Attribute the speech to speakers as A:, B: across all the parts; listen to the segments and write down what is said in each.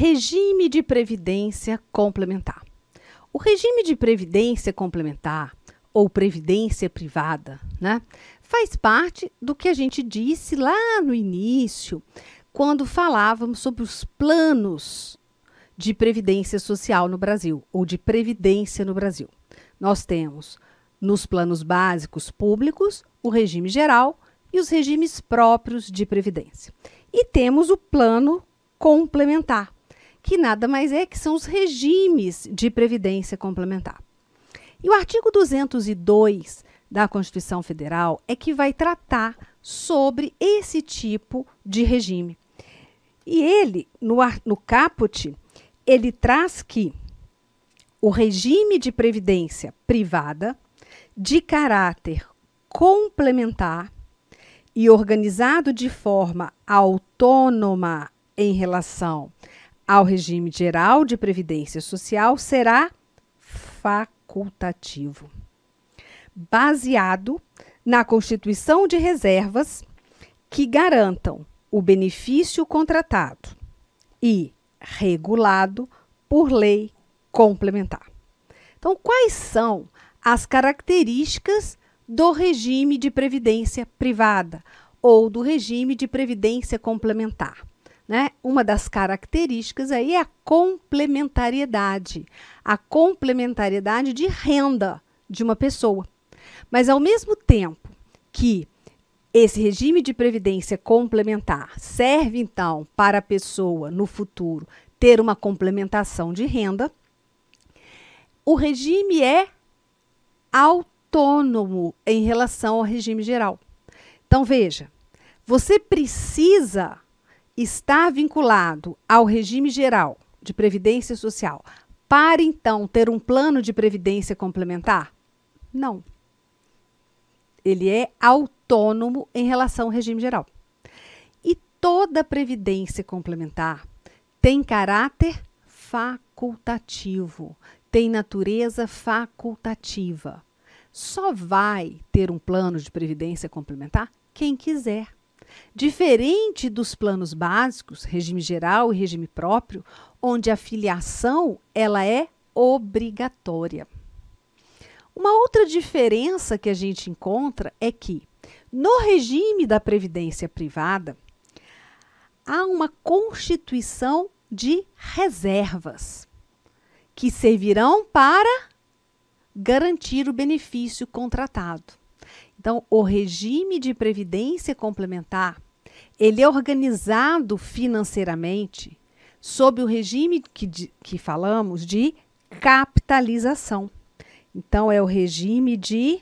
A: Regime de Previdência Complementar. O regime de previdência complementar ou previdência privada, né, faz parte do que a gente disse lá no início, quando falávamos sobre os planos de previdência social no Brasil ou de previdência no Brasil. Nós temos nos planos básicos públicos o regime geral e os regimes próprios de previdência. E temos o plano complementar, que nada mais é que são os regimes de previdência complementar. E o artigo 202 da Constituição Federal é que vai tratar sobre esse tipo de regime. E ele, no, no caput, ele traz que o regime de previdência privada de caráter complementar e organizado de forma autônoma em relação ao regime geral de previdência social será facultativo, baseado na constituição de reservas que garantam o benefício contratado e regulado por lei complementar. Então, quais são as características do regime de previdência privada ou do regime de previdência complementar? Né? Uma das características aí é a complementariedade, a complementariedade de renda de uma pessoa. Mas ao mesmo tempo que esse regime de previdência complementar serve então para a pessoa no futuro ter uma complementação de renda, o regime é autônomo em relação ao regime geral. Então veja, você precisa está vinculado ao regime geral de previdência social para então ter um plano de previdência complementar? Não. Ele é autônomo em relação ao regime geral. E toda previdência complementar tem caráter facultativo, tem natureza facultativa. Só vai ter um plano de previdência complementar quem quiser. Diferente dos planos básicos, regime geral e regime próprio, onde a filiação ela é obrigatória. Uma outra diferença que a gente encontra é que, no regime da previdência privada, há uma constituição de reservas que servirão para garantir o benefício contratado. Então, o regime de previdência complementar, ele é organizado financeiramente sob o regime que, que falamos de capitalização. Então, é o regime de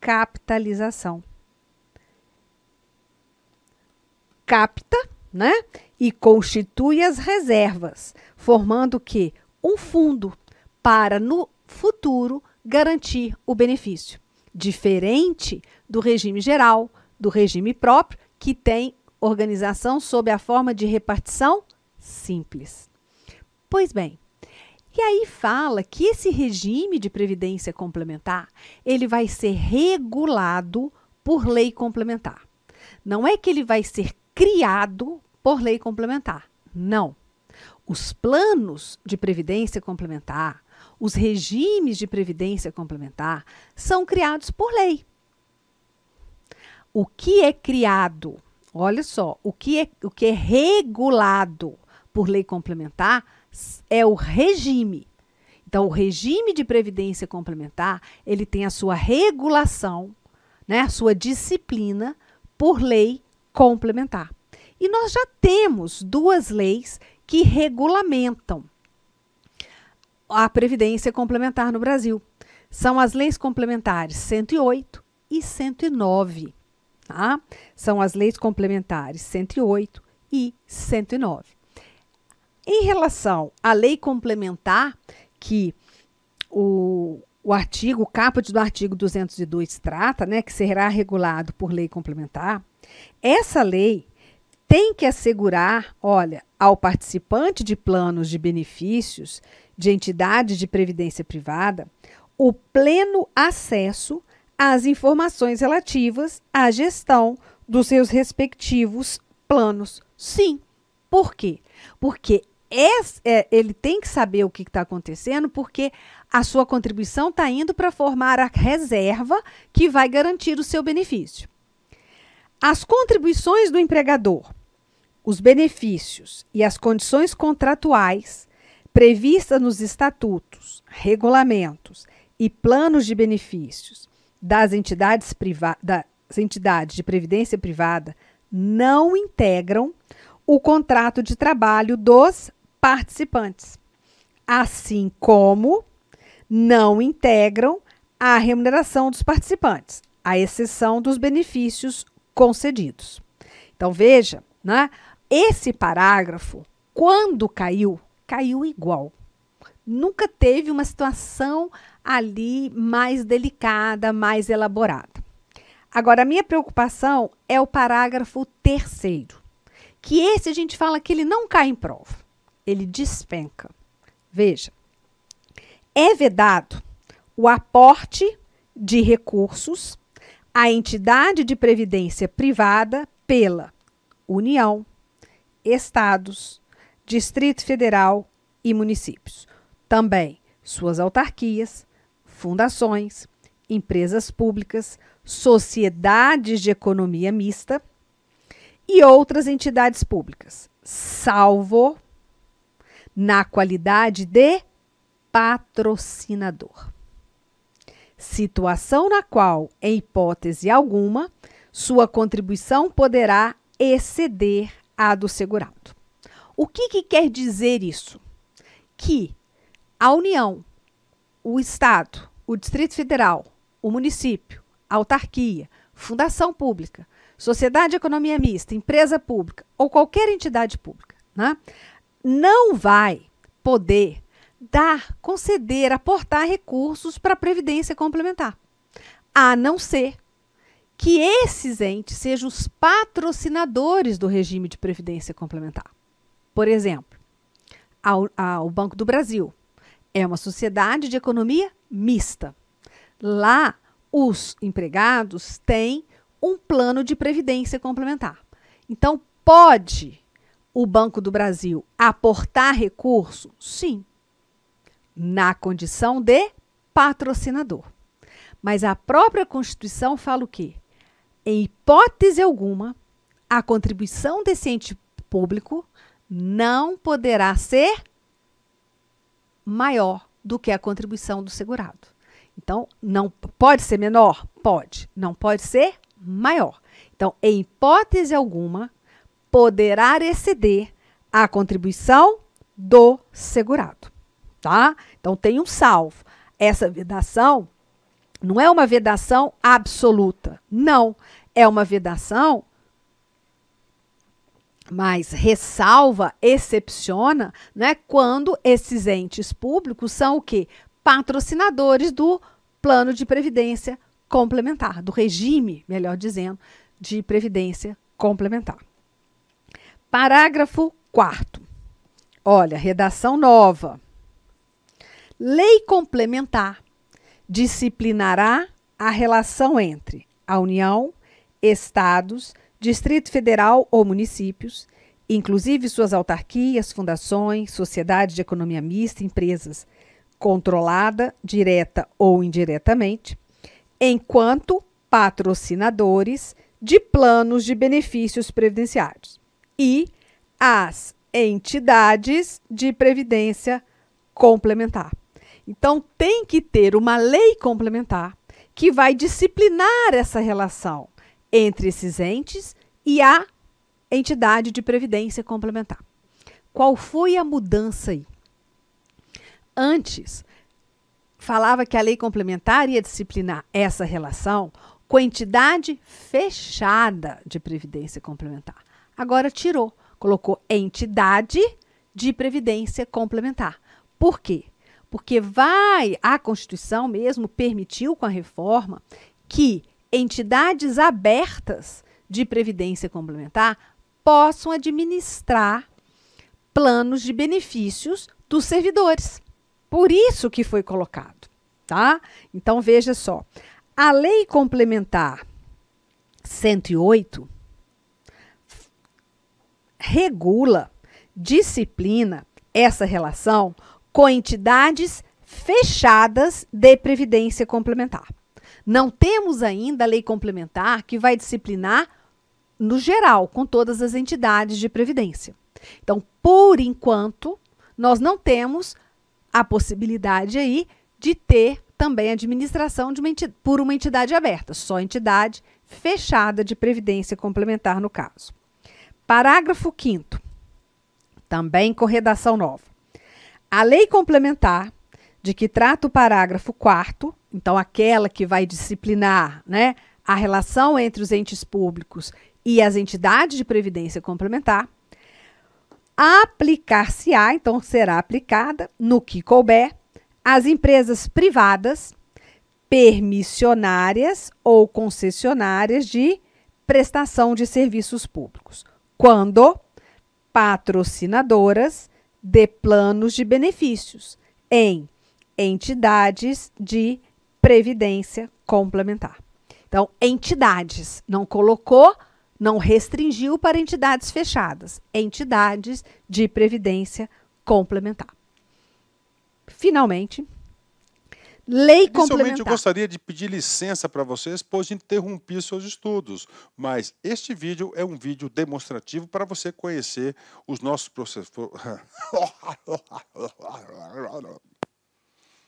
A: capitalização. Capta, né? E constitui as reservas, formando que um fundo para no futuro garantir o benefício diferente do regime geral, do regime próprio, que tem organização sob a forma de repartição simples. Pois bem, e aí fala que esse regime de previdência complementar, ele vai ser regulado por lei complementar. Não é que ele vai ser criado por lei complementar. Não. Os planos de previdência complementar, os regimes de previdência complementar são criados por lei. O que é criado? Olha só, o que é, o que é regulado por lei complementar é o regime. Então, o regime de previdência complementar, ele tem a sua regulação, né, a sua disciplina por lei complementar. E nós já temos duas leis que regulamentam a Previdência Complementar no Brasil. São as leis complementares 108 e 109. Tá? São as leis complementares 108 e 109. Em relação à lei complementar, que o, o artigo, o caput do artigo 202 trata, né, que será regulado por lei complementar, essa lei tem que assegurar, olha, ao participante de planos de benefícios de entidades de previdência privada o pleno acesso às informações relativas à gestão dos seus respectivos planos. Sim. Por quê? Porque é, ele tem que saber o que está acontecendo, porque a sua contribuição está indo para formar a reserva que vai garantir o seu benefício. As contribuições do empregador, os benefícios e as condições contratuais prevista nos estatutos, regulamentos e planos de benefícios das entidades, das entidades de previdência privada não integram o contrato de trabalho dos participantes, assim como não integram a remuneração dos participantes, à exceção dos benefícios concedidos. Então veja, né? Esse parágrafo, quando caiu caiu igual. Nunca teve uma situação ali mais delicada, mais elaborada. Agora, a minha preocupação é o parágrafo terceiro, que esse a gente fala que ele não cai em prova, ele despenca. Veja, é vedado o aporte de recursos à entidade de previdência privada pela União, Estados, Distrito Federal e municípios. Também suas autarquias, fundações, empresas públicas, sociedades de economia mista e outras entidades públicas, salvo na qualidade de patrocinador. Situação na qual, em hipótese alguma, sua contribuição poderá exceder a do segurado. O que, que quer dizer isso? Que a União, o Estado, o Distrito Federal, o município, a autarquia, fundação pública, sociedade economia mista, empresa pública ou qualquer entidade pública, né, não vai poder dar, conceder, aportar recursos para a previdência complementar, a não ser que esses entes sejam os patrocinadores do regime de previdência complementar. Por exemplo, ao, ao Banco do Brasil. É uma sociedade de economia mista. Lá, os empregados têm um plano de previdência complementar. Então, pode o Banco do Brasil aportar recurso? Sim, na condição de patrocinador. Mas a própria Constituição fala o quê? Em hipótese alguma, a contribuição desse ente público não poderá ser maior do que a contribuição do segurado. Então, não pode ser menor? Pode, não pode ser maior. Então, em hipótese alguma, poderá exceder a contribuição do segurado, tá? Então, tem um salvo. Essa vedação não é uma vedação absoluta, não. É uma vedação mas ressalva, excepciona, né, quando esses entes públicos são o que Patrocinadores do plano de previdência complementar, do regime, melhor dizendo, de previdência complementar. Parágrafo 4 Olha, redação nova. Lei complementar disciplinará a relação entre a União, estados e Distrito Federal ou municípios, inclusive suas autarquias, fundações, sociedades de economia mista, empresas, controlada, direta ou indiretamente, enquanto patrocinadores de planos de benefícios previdenciários e as entidades de previdência complementar. Então, tem que ter uma lei complementar que vai disciplinar essa relação entre esses entes e a entidade de previdência complementar. Qual foi a mudança aí? Antes, falava que a lei complementar ia disciplinar essa relação com a entidade fechada de previdência complementar. Agora tirou, colocou entidade de previdência complementar. Por quê? Porque vai, a Constituição mesmo permitiu com a reforma que entidades abertas de previdência complementar possam administrar planos de benefícios dos servidores. Por isso que foi colocado, tá? Então veja só. A lei complementar 108 regula, disciplina essa relação com entidades fechadas de previdência complementar. Não temos ainda a lei complementar que vai disciplinar no geral com todas as entidades de previdência. Então, por enquanto, nós não temos a possibilidade aí de ter também administração uma por uma entidade aberta, só entidade fechada de previdência complementar no caso. Parágrafo 5 também com redação nova. A lei complementar de que trata o parágrafo 4 então aquela que vai disciplinar né, a relação entre os entes públicos e as entidades de previdência complementar, aplicar-se-á, então será aplicada, no que couber, às empresas privadas, permissionárias ou concessionárias de prestação de serviços públicos, quando patrocinadoras de planos de benefícios em entidades de previdência complementar. Então, entidades, não colocou, não restringiu para entidades fechadas, entidades de previdência complementar. Finalmente, lei complementar. eu gostaria
B: de pedir licença para vocês, pois interrompi seus estudos, mas este vídeo é um vídeo demonstrativo para você conhecer os nossos processos.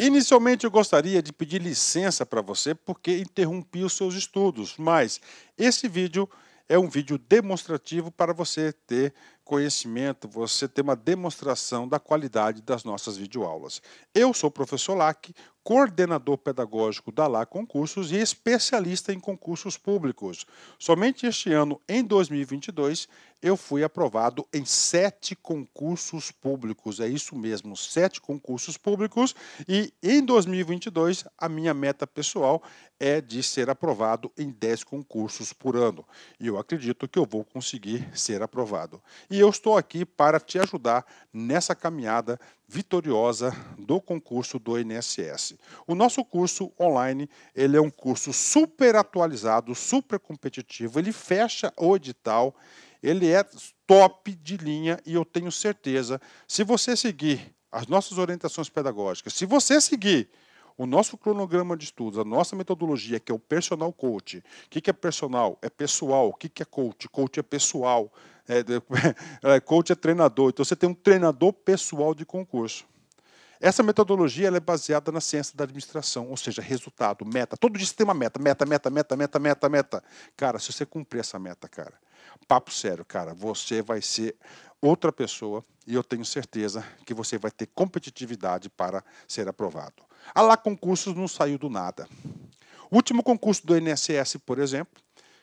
B: Inicialmente eu gostaria de pedir licença para você porque interrompi os seus estudos, mas esse vídeo é um vídeo demonstrativo para você ter conhecimento, você ter uma demonstração da qualidade das nossas videoaulas. Eu sou o professor Lac, coordenador pedagógico da LAC Concursos e especialista em concursos públicos. Somente este ano, em 2022, eu fui aprovado em sete concursos públicos, é isso mesmo, sete concursos públicos, e em 2022 a minha meta pessoal é de ser aprovado em dez concursos por ano. E eu acredito que eu vou conseguir ser aprovado. E eu estou aqui para te ajudar nessa caminhada vitoriosa do concurso do INSS. O nosso curso online, ele é um curso super atualizado, super competitivo, ele fecha o edital ele é top de linha e eu tenho certeza, se você seguir as nossas orientações pedagógicas, se você seguir o nosso cronograma de estudos, a nossa metodologia, que é o personal coach. O que é personal? É pessoal. O que é coach? Coach é pessoal. É, é, coach é treinador. Então, você tem um treinador pessoal de concurso. Essa metodologia ela é baseada na ciência da administração, ou seja, resultado, meta. Todo dia você tem uma meta, meta, meta, meta, meta, meta, meta. Cara, se você cumprir essa meta, cara, Papo sério, cara, você vai ser outra pessoa e eu tenho certeza que você vai ter competitividade para ser aprovado. A ah, lá concursos não saiu do nada. O último concurso do INSS, por exemplo,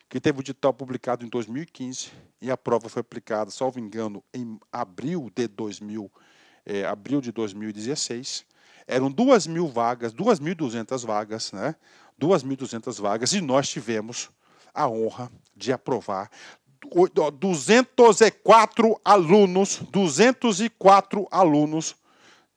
B: que teve o edital publicado em 2015 e a prova foi aplicada, salvo engano, em abril de 2000, é, eh, abril de 2016. Eram duas mil vagas, 2.200 vagas, né? 2.200 vagas e nós tivemos a honra de aprovar 204 alunos, 204 alunos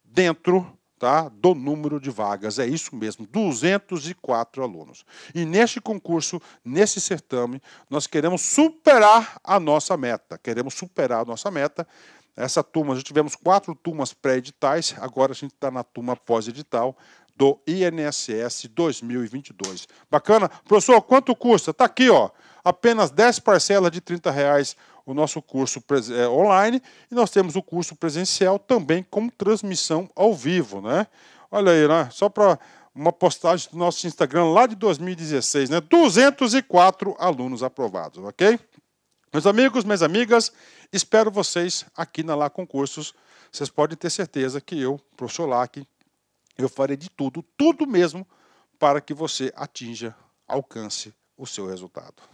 B: dentro tá, do número de vagas. É isso mesmo, 204 alunos. E neste concurso, nesse certame, nós queremos superar a nossa meta. Queremos superar a nossa meta. Essa turma, já tivemos quatro turmas pré-editais, agora a gente está na turma pós-edital do INSS 2022. Bacana? Professor, quanto custa? Está aqui, ó apenas 10 parcelas de 30 reais o nosso curso é, online e nós temos o curso presencial também com transmissão ao vivo, né? Olha aí, né? só para uma postagem do nosso Instagram lá de 2016, né? 204 alunos aprovados, ok? Meus amigos, minhas amigas, espero vocês aqui na Lá Concursos. Vocês podem ter certeza que eu, professor Lac, eu farei de tudo, tudo mesmo, para que você atinja, alcance o seu resultado.